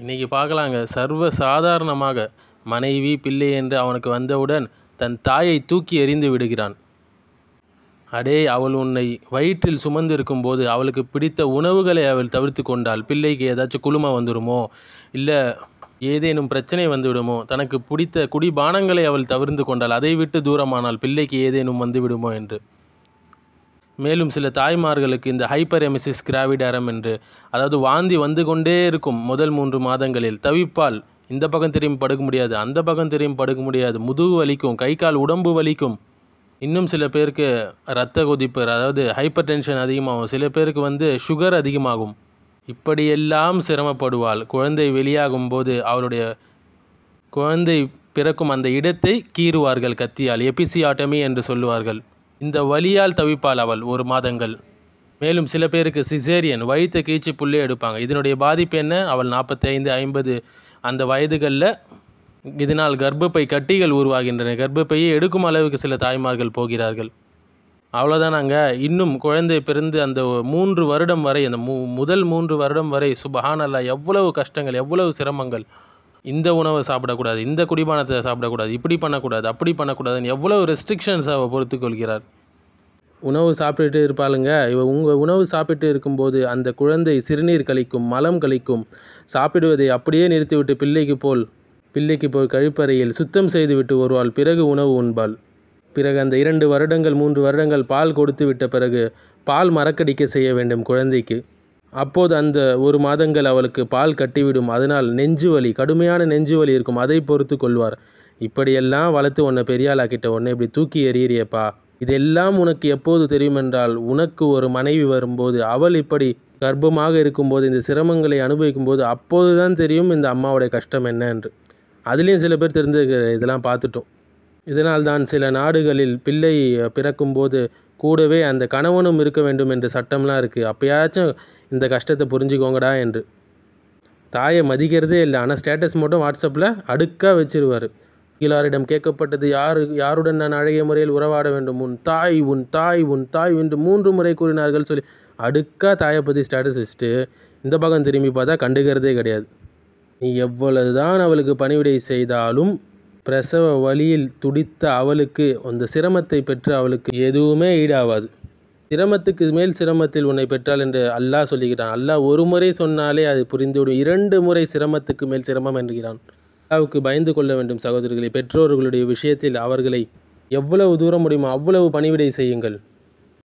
இன்றைக்கி பார்க்கலாங்க சர்வ சாதாரணமாக மனைவி பிள்ளை என்று அவனுக்கு வந்தவுடன் தன் தாயை தூக்கி எறிந்து விடுகிறான் அடே அவள் உன்னை வயிற்றில் சுமந்திருக்கும் போது அவளுக்கு பிடித்த உணவுகளை அவள் தவிர்த்து கொண்டாள் பிள்ளைக்கு ஏதாச்சும் குழும வந்துடுமோ இல்லை ஏதேனும் பிரச்சனை வந்துவிடுமோ தனக்கு பிடித்த குடிபானங்களை அவள் தவிர்த்து கொண்டாள் அதை விட்டு தூரமானால் பிள்ளைக்கு ஏதேனும் வந்துவிடுமோ என்று மேலும் சில தாய்மார்களுக்கு இந்த ஹைப்பர் எமிசிஸ் கிராவிடாரம் என்று அதாவது வாந்தி வந்து கொண்டே இருக்கும் முதல் மூன்று மாதங்களில் தவிப்பால் இந்த பக்கம் தெரியும் படுக்க முடியாது அந்த பக்கம் தெரியும் படுக்க முடியாது முதுகு வலிக்கும் கை கால் உடம்பு வலிக்கும் இன்னும் சில பேருக்கு இரத்த கொதிப்பு அதாவது ஹைப்பர் டென்ஷன் அதிகமாகும் சில பேருக்கு வந்து சுகர் அதிகமாகும் இப்படியெல்லாம் சிரமப்படுவாள் குழந்தை வெளியாகும் போது அவளுடைய குழந்தை பிறக்கும் அந்த இடத்தை கீறுவார்கள் கத்தியால் எபிசியாட்டமி என்று சொல்லுவார்கள் இந்த வலியால் தவிப்பாள் அவள் ஒரு மாதங்கள் மேலும் சில பேருக்கு சிசேரியன் வயித்த கீழ்ச்சி புள்ளே எடுப்பாங்க இதனுடைய பாதிப்பு என்ன அவள் நாற்பத்தைந்து ஐம்பது அந்த வயதுகளில் இதனால் கர்ப்பப்பை கட்டிகள் உருவாகின்றன கர்ப்பப்பையை எடுக்கும் அளவுக்கு சில தாய்மார்கள் போகிறார்கள் அவ்வளோதானாங்க இன்னும் குழந்தை பிறந்து அந்த மூன்று வருடம் வரை அந்த மு முதல் மூன்று வருடம் வரை சுபஹானல்லா எவ்வளவு கஷ்டங்கள் எவ்வளவு சிரமங்கள் இந்த உணவை சாப்பிடக்கூடாது இந்த குடிபானத்தை சாப்பிடக்கூடாது இப்படி பண்ணக்கூடாது அப்படி பண்ணக்கூடாதுன்னு எவ்வளோ ரெஸ்ட்ரிக்ஷன்ஸ் அவள் பொறுத்து கொள்கிறார் உணவு சாப்பிட்டுட்டு இருப்பாளுங்க இவ உங்கள் உணவு சாப்பிட்டு இருக்கும்போது அந்த குழந்தை சிறுநீர் கழிக்கும் மலம் கழிக்கும் சாப்பிடுவதை அப்படியே நிறுத்திவிட்டு பிள்ளைக்கு போல் பிள்ளைக்கு போய் கழிப்பறையில் சுத்தம் செய்துவிட்டு வருவாள் பிறகு உணவு உண்பாள் பிறகு அந்த இரண்டு வருடங்கள் மூன்று வருடங்கள் பால் கொடுத்து விட்ட பிறகு பால் மறக்கடிக்க செய்ய வேண்டும் குழந்தைக்கு அப்போது அந்த ஒரு மாதங்கள் அவளுக்கு பால் கட்டிவிடும் அதனால் நெஞ்சு வலி கடுமையான நெஞ்சு வலி இருக்கும் அதை பொறுத்து கொள்வார் இப்படியெல்லாம் வளர்த்து உன்னை பெரியாளாக்கிட்ட உன்னை இப்படி தூக்கி எறியறியப்பா இதெல்லாம் உனக்கு எப்போது தெரியும் என்றால் உனக்கு ஒரு மனைவி வரும்போது அவள் இப்படி கர்ப்பமாக இருக்கும்போது இந்த சிரமங்களை அனுபவிக்கும் போது அப்போது தான் தெரியும் இந்த அம்மாவுடைய கஷ்டம் என்ன என்று அதுலேயும் சில பேர் தெரிஞ்சுக்கிற இதெல்லாம் பார்த்துட்டோம் இதனால் தான் சில நாடுகளில் பிள்ளை பிறக்கும்போது கூடவே அந்த கணவனும் இருக்க வேண்டும் என்று சட்டம்லாம் இருக்குது அப்போயாச்சும் இந்த கஷ்டத்தை புரிஞ்சுக்கோங்கடா என்று தாயை மதிக்கிறதே இல்லை ஆனால் ஸ்டேட்டஸ் மட்டும் வாட்ஸ்அப்பில் அடுக்காக வச்சிருவார் கீழாரிடம் கேட்கப்பட்டது யாரு யாருடன் நான் அழகிய முறையில் உறவாட வேண்டும் உன் தாய் உன் தாய் உன் தாய் என்று மூன்று முறை கூறினார்கள் சொல்லி அடுக்காக தாயை பற்றி ஸ்டேட்டஸ் வச்சுட்டு இந்த பக்கம் திரும்பி பார்த்தா கண்டுக்கிறதே கிடையாது நீ எவ்வளவு தான் அவளுக்கு பணிவிடை செய்தாலும் பிரசவ வழியில் துடித்த அவளுக்கு அந்த சிரமத்தை பெற்று அவளுக்கு எதுவுமே ஈடாவாது சிரமத்துக்கு மேல் சிரமத்தில் உன்னை பெற்றால் என்று அல்லாஹ் சொல்லுகிறான் அல்லாஹ் ஒரு முறை சொன்னாலே அது புரிந்துவிடும் இரண்டு முறை சிரமத்துக்கு மேல் சிரமம் என்கிறான் அல்லாவுக்கு பயந்து கொள்ள வேண்டும் சகோதரர்களை பெற்றோர்களுடைய விஷயத்தில் அவர்களை எவ்வளவு தூரம் முடியுமோ அவ்வளவு பணிவிடை செய்யுங்கள்